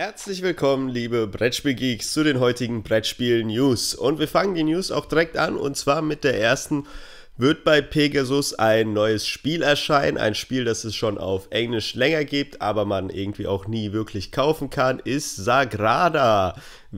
Herzlich willkommen, liebe Brettspielgeeks, zu den heutigen Brettspiel-News. Und wir fangen die News auch direkt an und zwar mit der ersten wird bei Pegasus ein neues Spiel erscheinen. Ein Spiel, das es schon auf Englisch länger gibt, aber man irgendwie auch nie wirklich kaufen kann, ist Sagrada.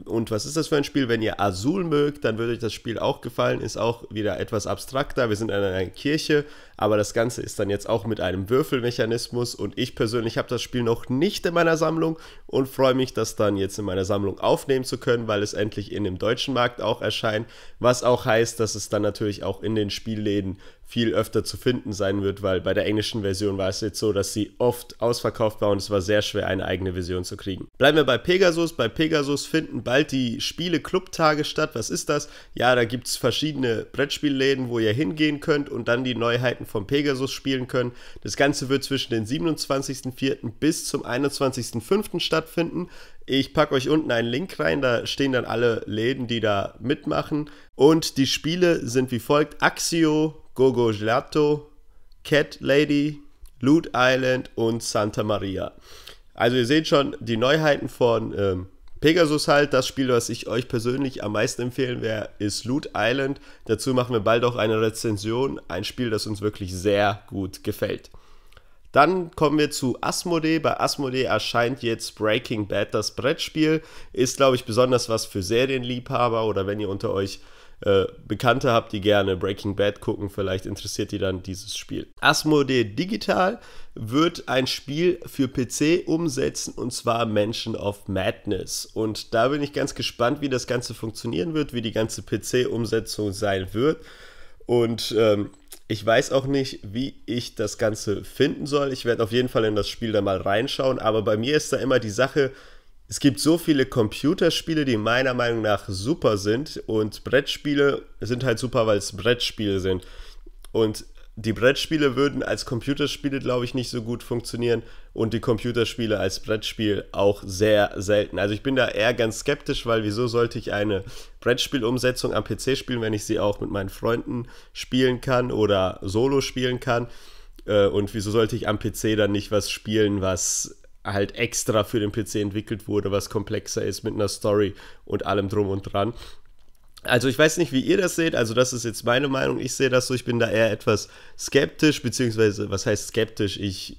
Und was ist das für ein Spiel? Wenn ihr Azul mögt, dann würde euch das Spiel auch gefallen. Ist auch wieder etwas abstrakter. Wir sind in einer Kirche, aber das Ganze ist dann jetzt auch mit einem Würfelmechanismus. Und ich persönlich habe das Spiel noch nicht in meiner Sammlung und freue mich, das dann jetzt in meiner Sammlung aufnehmen zu können, weil es endlich in dem deutschen Markt auch erscheint. Was auch heißt, dass es dann natürlich auch in den Spielläden reden viel öfter zu finden sein wird, weil bei der englischen Version war es jetzt so, dass sie oft ausverkauft war und es war sehr schwer, eine eigene Version zu kriegen. Bleiben wir bei Pegasus. Bei Pegasus finden bald die spiele club tage statt. Was ist das? Ja, da gibt es verschiedene Brettspielläden, wo ihr hingehen könnt und dann die Neuheiten von Pegasus spielen könnt. Das Ganze wird zwischen den 27.04. bis zum 21.05. stattfinden. Ich packe euch unten einen Link rein, da stehen dann alle Läden, die da mitmachen. Und die Spiele sind wie folgt: Axio, Gogo Gelato, Cat Lady, Loot Island und Santa Maria. Also ihr seht schon die Neuheiten von ähm, Pegasus halt. Das Spiel, was ich euch persönlich am meisten empfehlen werde, ist Loot Island. Dazu machen wir bald auch eine Rezension. Ein Spiel, das uns wirklich sehr gut gefällt. Dann kommen wir zu Asmodee. Bei Asmodee erscheint jetzt Breaking Bad, das Brettspiel. Ist, glaube ich, besonders was für Serienliebhaber oder wenn ihr unter euch äh, Bekannte habt, die gerne Breaking Bad gucken, vielleicht interessiert die dann dieses Spiel. Asmodee Digital wird ein Spiel für PC umsetzen und zwar Mansion of Madness. Und da bin ich ganz gespannt, wie das Ganze funktionieren wird, wie die ganze PC-Umsetzung sein wird. Und ähm, ich weiß auch nicht, wie ich das Ganze finden soll. Ich werde auf jeden Fall in das Spiel da mal reinschauen, aber bei mir ist da immer die Sache, es gibt so viele Computerspiele, die meiner Meinung nach super sind und Brettspiele sind halt super, weil es Brettspiele sind. Und die Brettspiele würden als Computerspiele, glaube ich, nicht so gut funktionieren und die Computerspiele als Brettspiel auch sehr selten. Also ich bin da eher ganz skeptisch, weil wieso sollte ich eine Brettspielumsetzung am PC spielen, wenn ich sie auch mit meinen Freunden spielen kann oder solo spielen kann? Äh, und wieso sollte ich am PC dann nicht was spielen, was halt extra für den PC entwickelt wurde, was komplexer ist mit einer Story und allem drum und dran. Also ich weiß nicht, wie ihr das seht, also das ist jetzt meine Meinung, ich sehe das so, ich bin da eher etwas skeptisch, beziehungsweise was heißt skeptisch, ich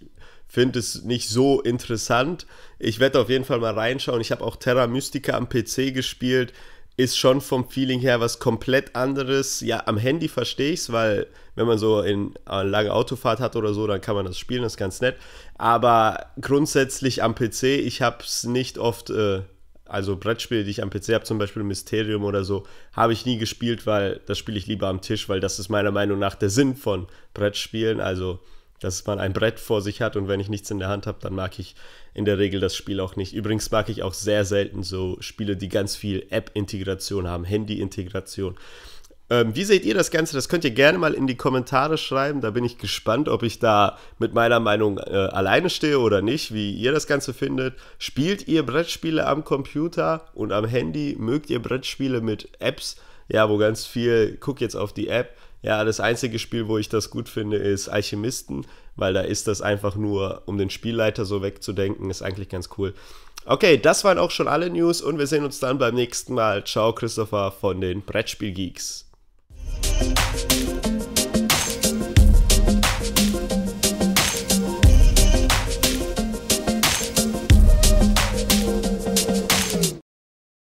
finde es nicht so interessant. Ich werde auf jeden Fall mal reinschauen, ich habe auch Terra Mystica am PC gespielt, ist schon vom Feeling her was komplett anderes. Ja, am Handy verstehe ich es, weil wenn man so in, eine äh, lange Autofahrt hat oder so, dann kann man das spielen, das ist ganz nett. Aber grundsätzlich am PC, ich habe es nicht oft, äh, also Brettspiele, die ich am PC habe, zum Beispiel Mysterium oder so, habe ich nie gespielt, weil das spiele ich lieber am Tisch, weil das ist meiner Meinung nach der Sinn von Brettspielen. Also dass man ein Brett vor sich hat und wenn ich nichts in der Hand habe, dann mag ich in der Regel das Spiel auch nicht. Übrigens mag ich auch sehr selten so Spiele, die ganz viel App-Integration haben, Handy-Integration. Ähm, wie seht ihr das Ganze? Das könnt ihr gerne mal in die Kommentare schreiben. Da bin ich gespannt, ob ich da mit meiner Meinung äh, alleine stehe oder nicht, wie ihr das Ganze findet. Spielt ihr Brettspiele am Computer und am Handy? Mögt ihr Brettspiele mit Apps? Ja, wo ganz viel, guck jetzt auf die App ja, das einzige Spiel, wo ich das gut finde, ist Alchemisten, weil da ist das einfach nur, um den Spielleiter so wegzudenken, ist eigentlich ganz cool. Okay, das waren auch schon alle News und wir sehen uns dann beim nächsten Mal. Ciao, Christopher von den Brettspielgeeks.